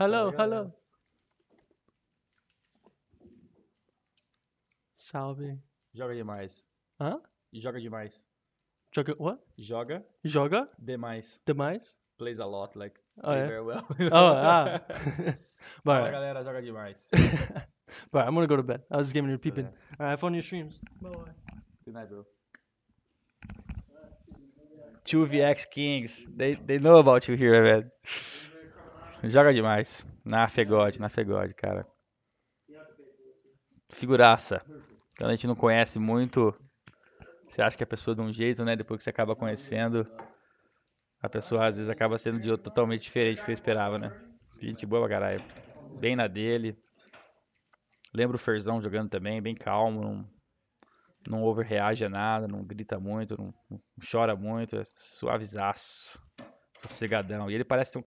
Hello, hello. Salve. Joga demais. Hã? Joga demais. Joga what? Joga. Joga. Demais. Demais. Plays a lot, like oh, very well. oh, ah. But, Fala, galera, joga demais. but I'm gonna go to bed. I was just giving you peeping. Yeah. Alright, fun your streams. Bye. Good night, bro. Two VX Kings. They they know about you here, man. joga demais. Na Fegode, na Fegode, cara. Figuraça. Quando a gente não conhece muito, você acha que a pessoa é de um jeito, né? Depois que você acaba conhecendo, a pessoa às vezes acaba sendo de outro totalmente diferente do que você esperava, né? Gente boa pra caralho. Bem na dele. Lembro o Ferzão jogando também, bem calmo, não, não overreage a nada, não grita muito, não, não chora muito, é suavizaço, sossegadão. E ele parece um